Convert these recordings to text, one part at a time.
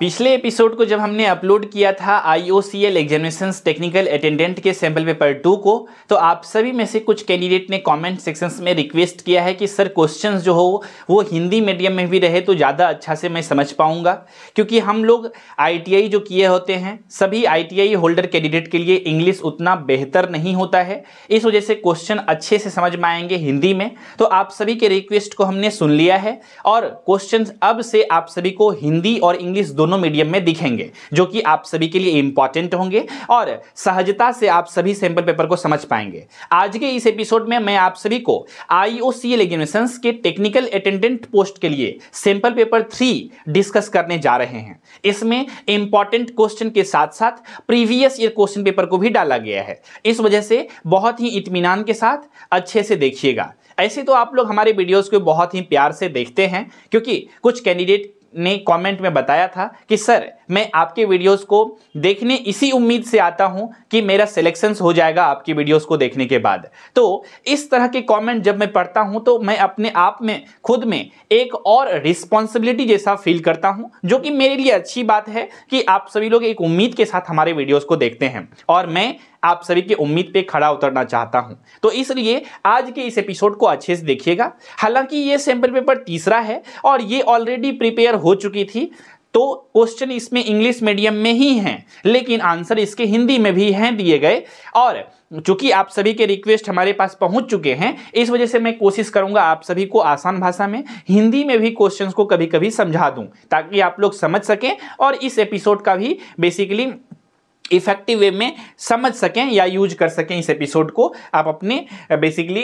पिछले एपिसोड को जब हमने अपलोड किया था I O C L examination technical attendant के सैम्पल पेपर टू को तो आप सभी में से कुछ कैंडिडेट ने कमेंट सेक्शंस में रिक्वेस्ट किया है कि सर क्वेश्चंस जो हो वो हिंदी मीडियम में भी रहे तो ज़्यादा अच्छा से मैं समझ पाऊँगा क्योंकि हम लोग आई जो किए होते हैं सभी आई होल्डर कैंडिडेट के लिए इंग्लिश उतना बेहतर नहीं होता है इस वजह से क्वेश्चन अच्छे से समझ में आएंगे हिंदी में तो आप सभी के रिक्वेस्ट को हमने सुन लिया है और क्वेश्चन अब से आप सभी को हिंदी और इंग्लिश दोनों दोनों मीडियम में दिखेंगे जो कि आप सभी के लिए इंपॉर्टेंट होंगे और सहजता से आप सभी सैंपल पेपर को समझ पाएंगे आज के इस एपिसोड में मैं आप सभी को आईओसी एग्जामिनेशन के टेक्निकल अटेंडेंट पोस्ट के लिए सैंपल पेपर थ्री डिस्कस करने जा रहे हैं इसमें इंपॉर्टेंट क्वेश्चन के साथ साथ प्रीवियस ईयर क्वेश्चन पेपर को भी डाला गया है इस वजह से बहुत ही इतमान के साथ अच्छे से देखिएगा ऐसे तो आप लोग हमारे वीडियोस को बहुत ही प्यार से देखते हैं क्योंकि कुछ कैंडिडेट ने कमेंट में बताया था कि सर मैं आपके वीडियोस को देखने इसी उम्मीद से आता हूं कि मेरा सिलेक्शन हो जाएगा आपकी वीडियोस को देखने के बाद तो इस तरह के कमेंट जब मैं पढ़ता हूं तो मैं अपने आप में खुद में एक और रिस्पॉन्सिबिलिटी जैसा फील करता हूं जो कि मेरे लिए अच्छी बात है कि आप सभी लोग एक उम्मीद के साथ हमारे वीडियोज़ को देखते हैं और मैं आप सभी के उम्मीद पे खड़ा उतरना चाहता हूं तो इसलिए आज के इस एपिसोड को अच्छे से देखिएगा हालांकि ये सैम्पल पेपर तीसरा है और ये ऑलरेडी प्रिपेयर हो चुकी थी तो क्वेश्चन इसमें इंग्लिश मीडियम में ही हैं लेकिन आंसर इसके हिंदी में भी हैं दिए गए और चूंकि आप सभी के रिक्वेस्ट हमारे पास पहुंच चुके हैं इस वजह से मैं कोशिश करूंगा आप सभी को आसान भाषा में हिंदी में भी क्वेश्चंस को कभी कभी समझा दूं ताकि आप लोग समझ सकें और इस एपिसोड का भी बेसिकली इफेक्टिव वे में समझ सकें या यूज कर सकें इस एपिसोड को आप अपने बेसिकली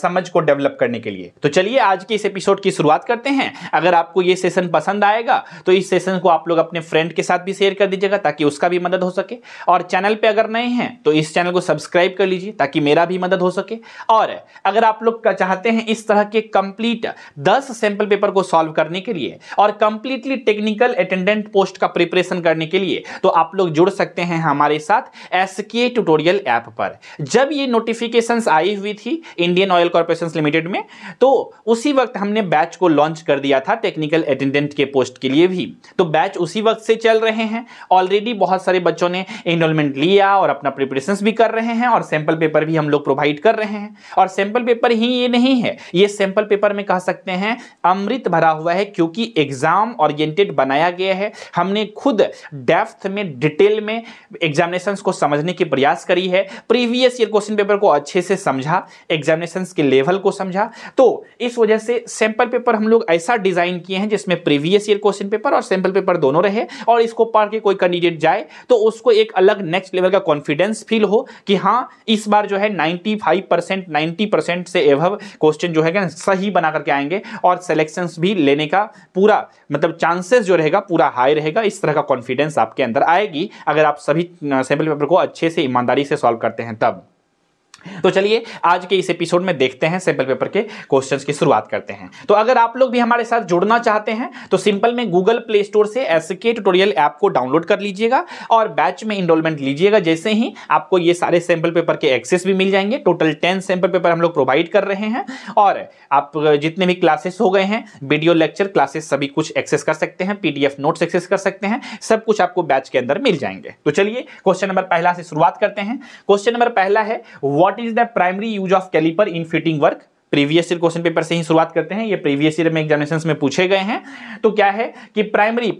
समझ को डेवलप करने के लिए तो चलिए आज के इस एपिसोड की शुरुआत करते हैं अगर आपको ये सेशन पसंद आएगा तो इस सेशन को आप लोग अपने फ्रेंड के साथ भी शेयर कर दीजिएगा ताकि उसका भी मदद हो सके और चैनल पर अगर नए हैं तो इस चैनल को सब्सक्राइब कर लीजिए ताकि मेरा भी मदद हो सके और अगर आप लोग चाहते हैं इस तरह के कंप्लीट दस सैंपल पेपर को सॉल्व करने के लिए और कंप्लीटली टेक्निकल अटेंडेंट पोस्ट का प्रिपरेशन करने के लिए तो आप लोग जुड़ सकते हैं हैं हमारे साथ एस के ट्यूटोरियल ऐप पर जब ये नोटिफिकेशंस आई हुई थी इंडियन ऑयल कॉर्पोरेशन लिमिटेड में तो उसी वक्त हमने बैच को लॉन्च कर दिया था टेक्निकल अटेंडेंट के पोस्ट के लिए भी तो बैच उसी वक्त से चल रहे हैं ऑलरेडी बहुत सारे बच्चों ने इनरोलमेंट लिया और अपना प्रिपरेशन भी कर रहे हैं और सैंपल पेपर भी हम लोग प्रोवाइड कर रहे हैं और सैंपल पेपर ही ये नहीं है ये सैंपल पेपर में कह सकते हैं अमृत भरा हुआ है क्योंकि एग्जाम ओरिएंटेड बनाया गया है हमने खुद डेफ्थ में डिटेल में एग्जामिनेशन को समझने के प्रयास करी है प्रीवियस ईयर क्वेश्चन पेपर को अच्छे से समझा एग्जामिनेशन के लेवल को समझा तो इस वजह से सैंपल पेपर हम लोग ऐसा डिजाइन किए हैं जिसमें प्रीवियस ईयर क्वेश्चन पेपर और सैम्पल पेपर दोनों रहे और इसको पढ़ के कोई कैंडिडेट जाए तो उसको एक अलग नेक्स्ट लेवल का कॉन्फिडेंस फील हो कि हाँ इस बार जो है ninety five percent ninety percent से एवव क्वेश्चन जो है सही बना करके आएंगे और सिलेक्शन भी लेने का पूरा मतलब चांसेस जो रहेगा पूरा हाई रहेगा इस तरह का कॉन्फिडेंस आपके अंदर आएगी अगर आप सभी सभी सैम्पल पेपर को अच्छे से ईमानदारी से सॉल्व करते हैं तब तो चलिए आज के इस एपिसोड में देखते हैं सिंपल पेपर के क्वेश्चंस की शुरुआत करते हैं तो अगर आप लोग भी हमारे साथ जुड़ना चाहते हैं तो सिंपल में गूगल प्ले स्टोर से एस के ट्यूटोरियल ऐप को डाउनलोड कर लीजिएगा और बैच में इनरोलमेंट लीजिएगा जैसे ही आपको ये सारे सैंपल पेपर के एक्सेस भी मिल जाएंगे टोटल टेन सैंपल पेपर हम लोग प्रोवाइड कर रहे हैं और आप जितने भी क्लासेस हो गए हैं वीडियो लेक्चर क्लासेस सभी कुछ एक्सेस कर सकते हैं पीडीएफ नोट्स एक्सेस कर सकते हैं सब कुछ आपको बैच के अंदर मिल जाएंगे तो चलिए क्वेश्चन नंबर पहला से शुरुआत करते हैं क्वेश्चन नंबर पहला है what what is the primary use of caliper in fitting work previous year question paper से ही शुरुआत करते हैं ये प्रीवियस ईयर में एग्जामिनेशन में पूछे गए हैं तो क्या है कि प्राइमरी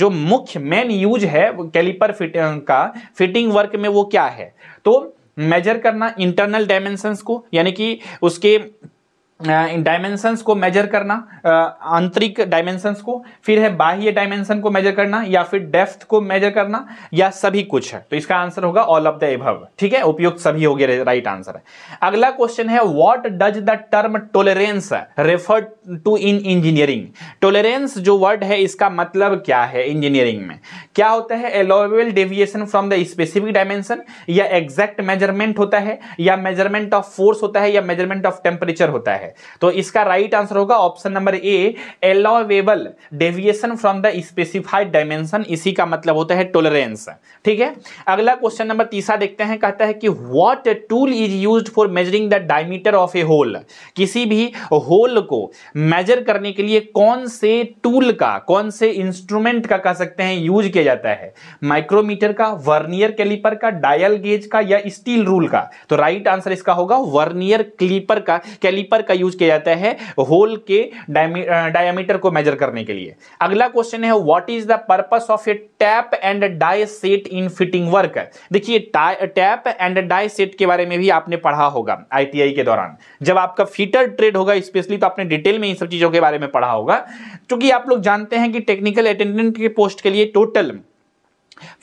जो मुख्य मेन यूज है कैलिपर फिट का फिटिंग वर्क में वो क्या है तो मेजर करना इंटरनल डायमेंशंस को यानी कि उसके इन डायमेंशंस को मेजर करना आंतरिक डायमेंशंस को फिर है बाह्य डायमेंशन को मेजर करना या फिर डेफ्थ को मेजर करना या सभी कुछ है तो इसका आंसर होगा ऑल ऑफ द एभव ठीक है उपयुक्त सभी हो गया राइट आंसर है अगला क्वेश्चन है what does the term tolerance refer to in engineering tolerance जो वर्ड है इसका मतलब क्या है इंजीनियरिंग में क्या होता है allowable deviation from the specific dimension या एग्जैक्ट मेजरमेंट होता है या मेजरमेंट ऑफ फोर्स होता है या मेजरमेंट ऑफ टेम्परेचर होता है है तो इसका राइट आंसर होगा option number A allowable deviation from the specified dimension इसी का मतलब होता है टोलरेंस ठीक है अगला क्वेश्चन नंबर तीसरा देखते हैं कहता है कि what tool is use for measuring the diameter of a hole किसी भी होल को मेजर करने के लिए कौन से टूल का कौन से इंस्ट्रूमेंट का कह सकते हैं यूज किया जाता है माइक्रोमीटर का वर्नियर कैलिपर का डायल गेज का या स्टील रूल का तो राइट आंसर इसका होगा वर्नियर क्लीपर का कैलिपर का का यूज किया जाता है होल के डायमीटर को मेजर करने के लिए अगला क्वेश्चन है what is the purpose of a tap and die set in fitting work देखिए टैप एंड डाई सेट के बारे में भी आपने पढ़ा होगा आईटीआई के दौरान जब आपका फिटर ट्रेड होगा स्पेशली तो आपने डिटेल में इन सब चीजों के बारे में पढ़ा होगा क्योंकि आप लोग जानते हैं कि टेक्निकल अटेंडेंट के पोस्ट के लिए टोटल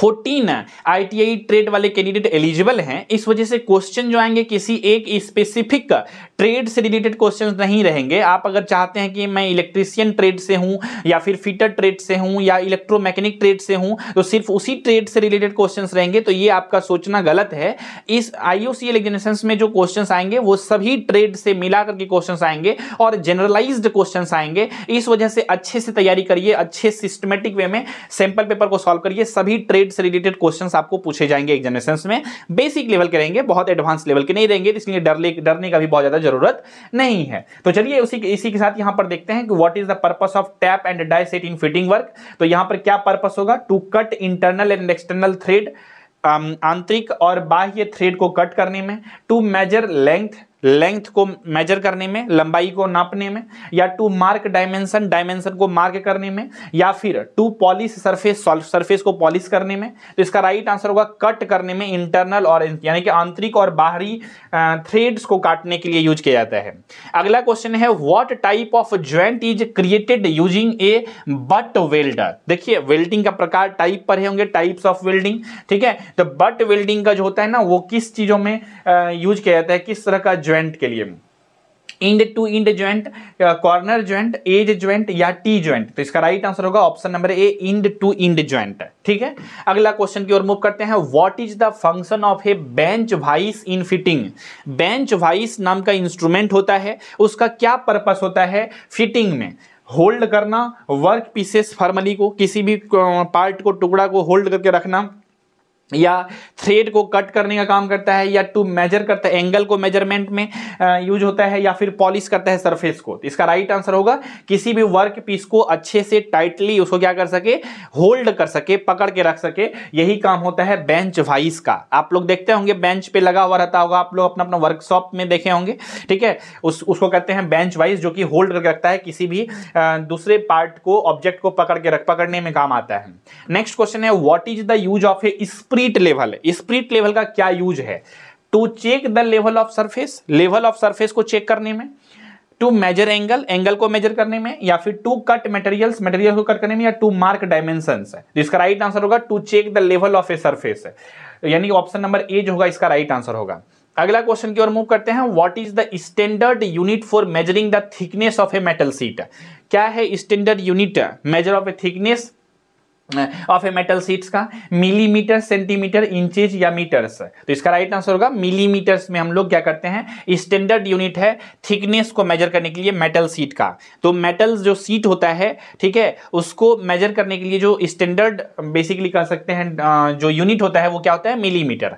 फोर्टीन आईटीआई ट्रेड वाले कैंडिडेट एलिजिबल हैं इस वजह से क्वेश्चन जो आएंगे किसी एक स्पेसिफिक ट्रेड से रिलेटेड क्वेश्चन नहीं रहेंगे आप अगर चाहते हैं कि मैं इलेक्ट्रीशियन ट्रेड से हूं या फिर फिटर ट्रेड से हूं या इलेक्ट्रोमैकेनिक ट्रेड से हूं तो सिर्फ उसी ट्रेड से रिलेटेड क्वेश्चन रहेंगे तो ये आपका सोचना गलत है इस आईओसी एग्जामिनेशन में जो क्वेश्चन आएंगे वो सभी ट्रेड से मिला करके क्वेश्चन आएंगे और जनरलाइज क्वेश्चन आएंगे इस वजह से अच्छे से तैयारी करिए अच्छे सिस्टमेटिक वे में सैंपल पेपर को सॉल्व करिए सभी ट्रेड से रिलेटेड क्वेश्चन आपको पूछे जाएंगे एग्जामिनेशन में बेसिक लेवल के रहेंगे बहुत एडवांस लेवल के नहीं रहेंगे इसलिए डरने डरने का भी बहुत ज्यादा जरूरत नहीं है तो चलिए उसी इसी के साथ यहां पर देखते हैं कि what is the purpose of tap and die set in fitting work तो यहां पर क्या पर्पस होगा to cut internal and external thread आंतरिक और बाह्य थ्रेड को कट करने में टू मेजर लेंथ लेंथ को मेजर करने में लंबाई को नापने में या टू मार्क डायमेंशन डायमेंशन को मार्क करने में या फिर टू पॉलिश सरफेस सरफेस को पॉलिश करने में तो इसका राइट आंसर होगा कट करने में इंटरनल और यानी कि आंतरिक और बाहरी थ्रेड्स को काटने के लिए यूज किया जाता है अगला क्वेश्चन है what type of joint is created using a butt welder देखिए वेल्डिंग का प्रकार टाइप पर होंगे टाइप्स ऑफ वेल्डिंग ठीक है तो बट वेल्डिंग का जो होता है ना वो किस चीजों में यूज किया जाता है किस तरह का ज्वाइंट के लिए end to end joint corner joint edge joint या टी ज्वाइंट तो इसका राइट आंसर होगा option number A end to end joint ठीक है अगला क्वेश्चन की ओर मूव करते हैं what is the function of a bench vice in fitting bench vice नाम का इंस्ट्रूमेंट होता है उसका क्या पर्पस होता है फिटिंग में होल्ड करना वर्क पीसेस फॉर्मली को किसी भी पार्ट को टुकड़ा को होल्ड करके रखना या थ्रेड को कट करने का काम करता है या टू मेजर करता है एंगल को मेजरमेंट में यूज होता है या फिर पॉलिश करता है सरफेस को तो इसका राइट आंसर होगा किसी भी वर्क पीस को अच्छे से टाइटली उसको क्या कर सके होल्ड कर सके पकड़ के रख सके यही काम होता है बेंच वाइस का आप लोग देखते होंगे बेंच पे लगा हुआ रहता होगा आप लोग अपना अपना वर्कशॉप में देखे होंगे ठीक है उस उसको कहते हैं बेंच वाइज जो कि होल्ड करके रखता है किसी भी दूसरे पार्ट को ऑब्जेक्ट को पकड़ के रख पकड़ने में काम आता है नेक्स्ट क्वेश्चन है what is the use of a स्प स्प्रिट लेवल स्प्रिट लेवल का क्या यूज है to check the level of surface level of surface को चेक करने में टू मेजर एंगल एंगल को मेजर करने में या फिर टू कट मटेरियल्स मटेरियल को कट करने में या टू मार्क डायमेंशन है जिसका राइट आंसर होगा to check the level of a surface यानी ऑप्शन नंबर ए जो होगा इसका राइट आंसर होगा अगला क्वेश्चन की ओर मूव करते हैं what is the standard unit for measuring the thickness of a metal sheet क्या है standard unit measure of a thickness of a metal sheets का मिलीमीटर सेंटीमीटर इंचेज या मीटर्स तो इसका राइट आंसर होगा मिलीमीटर्स में हम लोग क्या करते हैं स्टैंडर्ड यूनिट है थिकनेस को मेजर करने के लिए मेटल सीट का तो मेटल जो सीट होता है ठीक है उसको मेजर करने के लिए जो स्टैंडर्ड बेसिकली कह सकते हैं जो यूनिट होता है वो क्या होता है मिलीमीटर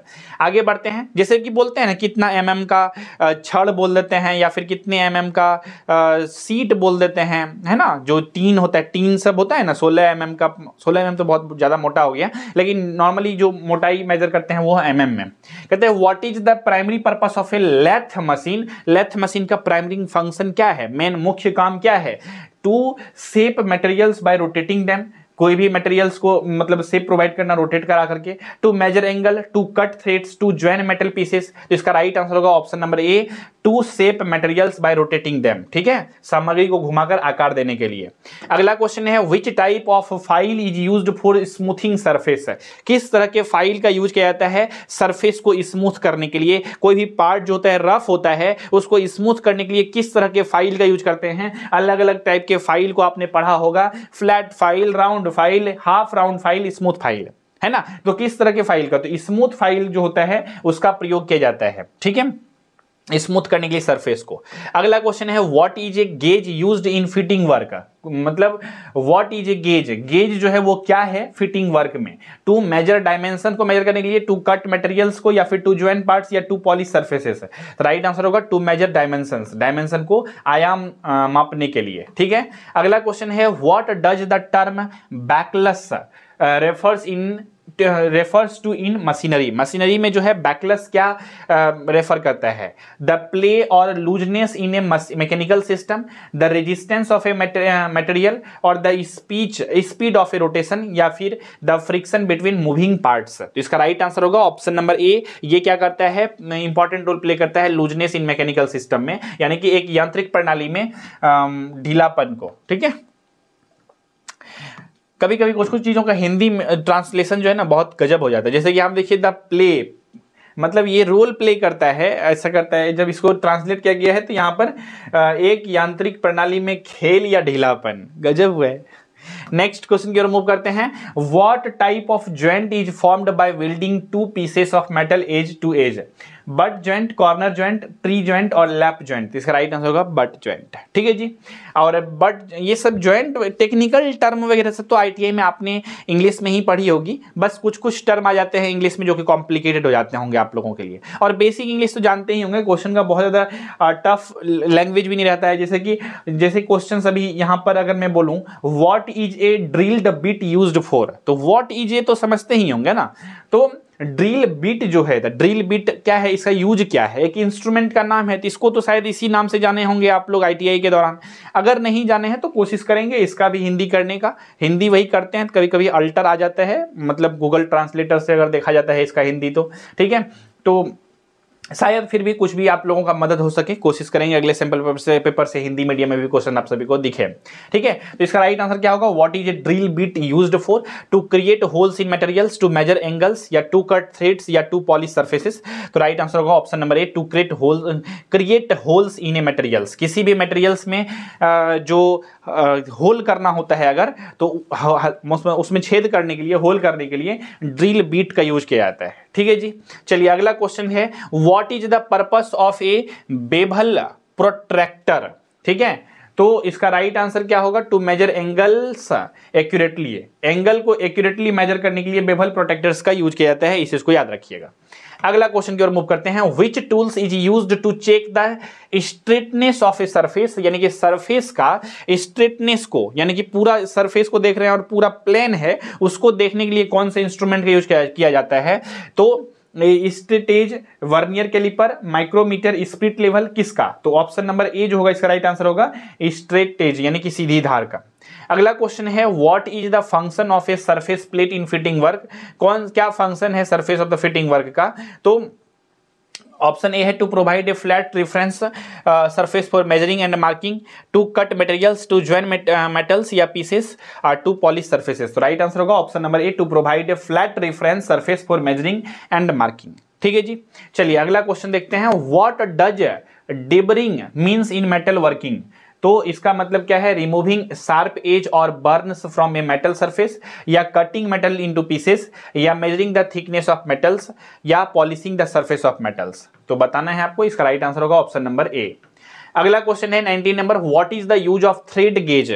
आगे बढ़ते हैं जैसे कि बोलते हैं ना कितना एम mm का छड़ बोल देते हैं या फिर कितने एम mm का सीट बोल देते हैं है ना जो टीन होता है टीन सब होता है ना सोलह एम mm का सोलह सोलह एम तो बहुत ज़्यादा मोटा हो गया लेकिन नॉर्मली जो मोटाई मेजर करते हैं वो एम में कहते हैं what is the primary purpose of a lathe machine lathe machine का प्राइमरी फंक्शन क्या है मेन मुख्य काम क्या है to shape materials by rotating them कोई भी मटेरियल्स को मतलब सेप प्रोवाइड करना रोटेट करा करके to measure angle to cut threads to join metal pieces तो इसका राइट आंसर होगा option number A to shape materials by rotating them ठीक है सामग्री को घुमाकर आकार देने के लिए अगला क्वेश्चन है which type of file is use for smoothing surface किस तरह के फाइल का यूज किया जाता है सरफेस को स्मूथ करने के लिए कोई भी पार्ट जो होता है रफ होता है उसको स्मूथ करने के लिए किस तरह के फाइल का यूज करते हैं अलग अलग टाइप के फाइल को आपने पढ़ा होगा flat file round round file half round file smooth file है ना तो किस तरह के फाइल का तो स्मूथ फाइल जो होता है उसका प्रयोग किया जाता है ठीक है स्मूथ करने के लिए सरफेस को अगला क्वेश्चन है what is a gauge used in fitting work मतलब what is a gauge gauge जो है वो क्या है फिटिंग वर्क में टू मेजर डायमेंशन को मेजर करने के लिए टू कट मटेरियल्स को या फिर टू ज्वाइन पार्ट्स या to polish surfaces right answer होगा टू मेजर डायमेंशन डायमेंशन को आयाम आ, मापने के लिए ठीक है अगला क्वेश्चन है what does the term backlash refers in refers to in machinery machinery में जो है बैकलेस क्या रेफर uh, करता है द प्ले और looseness in a mechanical system the resistance of a material और the speech speed of a rotation या फिर the friction between moving parts तो इसका राइट आंसर होगा ऑप्शन नंबर ए ये क्या करता है इंपॉर्टेंट रोल प्ले करता है लूजनेस इन मैकेनिकल सिस्टम में यानी कि एक यांत्रिक प्रणाली में um, ढीलापन को ठीक है कभी कभी कुछ कुछ चीज़ों का हिंदी ट्रांसलेशन जो है ना बहुत गजब हो जाता है जैसे कि आप देखिए द प्ले मतलब ये रोल प्ले करता है ऐसा करता है जब इसको ट्रांसलेट किया गया है तो यहाँ पर एक यांत्रिक प्रणाली में खेल या ढीलापन गजब हुआ है नेक्स्ट क्वेश्चन की ओर मूव करते हैं what type of joint is formed by welding two pieces of metal edge to edge butt joint corner joint tree joint और लैप ज्वाइंट इसका राइट आंसर होगा बट ज्वाइंट ठीक है जी और बट ये सब ज्वाइंट टेक्निकल टर्म वगैरह सब तो आईटीआई में आपने इंग्लिश में ही पढ़ी होगी बस कुछ कुछ टर्म आ जाते हैं इंग्लिश में जो कि कॉम्प्लिकेटेड हो जाते होंगे आप लोगों के लिए और बेसिक इंग्लिश तो जानते ही होंगे क्वेश्चन का बहुत ज़्यादा टफ लैंग्वेज भी नहीं रहता है जैसे कि जैसे क्वेश्चन अभी यहाँ पर अगर मैं बोलूँ what is a drilled bit use for तो वॉट इज ए तो समझते ही होंगे ना तो ड्रिल बीट जो है ड्रिल बीट क्या है इसका यूज क्या है एक इंस्ट्रूमेंट का नाम है तो इसको तो शायद इसी नाम से जाने होंगे आप लोग आईटीआई के दौरान अगर नहीं जाने हैं तो कोशिश करेंगे इसका भी हिंदी करने का हिंदी वही करते हैं तो कभी कभी अल्टर आ जाता है मतलब गूगल ट्रांसलेटर से अगर देखा जाता है इसका हिंदी तो ठीक है तो शायद फिर भी कुछ भी आप लोगों का मदद हो सके कोशिश करेंगे अगले सैंपल पेपर से पेपर से हिंदी मीडियम में भी क्वेश्चन आप सभी को दिखे ठीक है तो इसका राइट आंसर क्या होगा what is a drill bit used for to create holes in materials to measure angles या टू कट थ्रेड्स या टू पॉलिश सर्फेसिस तो राइट आंसर होगा option number A to create hole create holes in a materials किसी भी materials में जो whole करना होता है अगर तो उसमें छेद करने के लिए होल करने के लिए ड्रिल बीट का यूज किया जाता है ठीक है जी चलिए अगला क्वेश्चन है what is the purpose of a bevel protractor ठीक है तो इसका राइट आंसर क्या होगा to measure angles accurately angle को एक्यूरेटली मेजर करने के लिए बेभल प्रोटेक्टर्स का यूज किया जाता है इस इसको याद रखिएगा अगला क्वेश्चन की ओर मूव करते हैं which tools is use to check the straightness of a surface यानी कि सरफेस का स्ट्रेटनेस को यानी कि पूरा सरफेस को देख रहे हैं और पूरा प्लेन है उसको देखने के लिए कौन से इंस्ट्रूमेंट का यूज किया जाता है तो straightedge vernier caliper micrometer spirit level किसका तो ऑप्शन नंबर ए जो होगा इसका राइट आंसर होगा स्ट्रेटेज यानी कि सीधी धार का अगला क्वेश्चन है what is the function of a surface plate in fitting work कौन क्या फंक्शन है surface of the fitting work का तो ऑप्शन ए है to provide a flat reference surface for measuring and marking to cut materials to join metals या pieces or to polish surfaces तो right answer होगा option number A to provide a flat reference surface for measuring and marking ठीक है जी चलिए अगला question देखते हैं what does deburring means in metal working तो इसका मतलब क्या है रिमूविंग शार्प एज और burn from a metal surface या कटिंग मेटल इनटू पीसेस या measuring the thickness of metals या polishing the surface of metals तो बताना है आपको इसका राइट आंसर होगा ऑप्शन नंबर ए अगला क्वेश्चन है nineteen number what is the use of thread gauge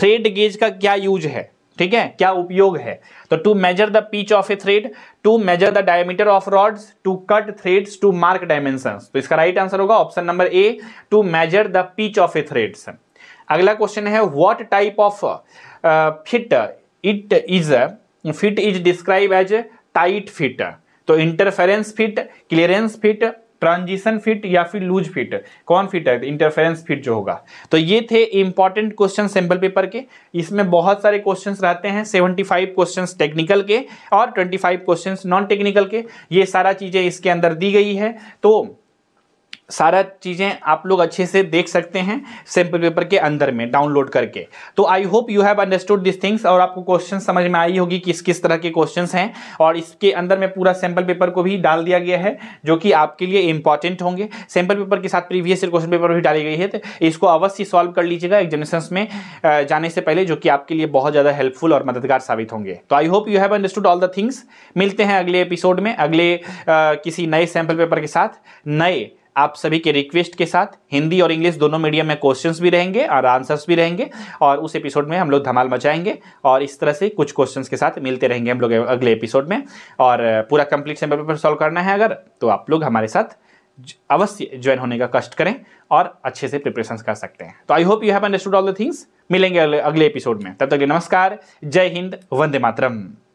thread gauge का क्या यूज है ठीक है क्या उपयोग है तो to measure the pitch of a thread to measure the diameter of rods to cut threads to mark dimension तो इसका राइट आंसर होगा option number A to measure the pitch of a threads अगला question है what type of fit it is fit is describe as tight fit तो interference fit clearance fit transition fit या फिर loose fit कौन fit है interference fit जो होगा तो ये थे इंपॉर्टेंट क्वेश्चन सैम्पल पेपर के इसमें बहुत सारे क्वेश्चन रहते हैं 75 क्वेश्चन टेक्निकल के और 25 क्वेश्चन नॉन टेक्निकल के ये सारा चीज़ें इसके अंदर दी गई है तो सारा चीज़ें आप लोग अच्छे से देख सकते हैं सैम्पल पेपर के अंदर में डाउनलोड करके तो I hope you have understood this things और आपको क्वेश्चन समझ में आई होगी किस किस तरह के क्वेश्चन हैं और इसके अंदर में पूरा सैम्पल पेपर को भी डाल दिया गया है जो कि आपके लिए इंपॉर्टेंट होंगे सैम्पल पेपर के साथ प्रीवियस ईयर क्वेश्चन पेपर भी डाली गई है तो इसको अवश्य सॉल्व कर लीजिएगा एग्जामिनेशन में जाने से पहले जो कि आपके लिए बहुत ज़्यादा हेल्पफुल और मददगार साबित होंगे तो I hope you have understood all the things मिलते हैं अगले एपिसोड में अगले किसी नए सैम्पल पेपर के साथ नए आप सभी के रिक्वेस्ट के साथ हिंदी और इंग्लिश दोनों मीडियम में क्वेश्चन भी रहेंगे और आंसर्स भी रहेंगे और उस एपिसोड में हम लोग धमाल मचाएंगे और इस तरह से कुछ क्वेश्चन के साथ मिलते रहेंगे हम लोग अगले एपिसोड में और पूरा कंप्लीट सेम पेपर सॉल्व करना है अगर तो आप लोग हमारे साथ अवश्य ज्वाइन होने का कष्ट करें और अच्छे से प्रिपरेशन कर सकते हैं तो I hope you have understood all the things मिलेंगे अगले एपिसोड में तब तक नमस्कार जय हिंद वंदे मातरम